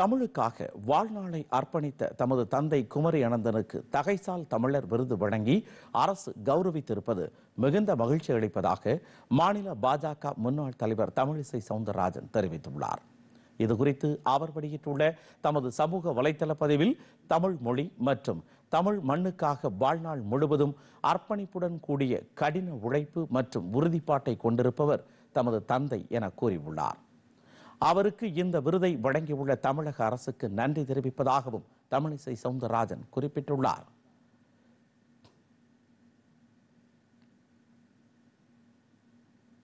தமிழுக்காக வாழ்நாளை அர்ப்பணித்த தமது தந்தை குமரி அனந்தனுக்கு தகைசால் தமிழர் விருது வழங்கி அரசு கௌரவித்திருப்பது மிகுந்த மகிழ்ச்சி அளிப்பதாக மாநில பாஜக முன்னாள் தலைவர் தமிழிசை சவுந்தரராஜன் தெரிவித்துள்ளார் இதுகுறித்து அவர் வெளியிட்டுள்ள தமது சமூக வலைதள பதிவில் தமிழ் மொழி மற்றும் தமிழ் மண்ணுக்காக வாழ்நாள் முழுவதும் அர்ப்பணிப்புடன் கூடிய கடின உழைப்பு மற்றும் உறுதிப்பாட்டை கொண்டிருப்பவர் தமது தந்தை என கூறியுள்ளார் அவருக்கு இந்த விருதை வழங்கியுள்ள தமிழக அரசுக்கு நன்றி தெரிவிப்பதாகவும் தமிழிசை சவுந்தரராஜன் குறிப்பிட்டுள்ளார்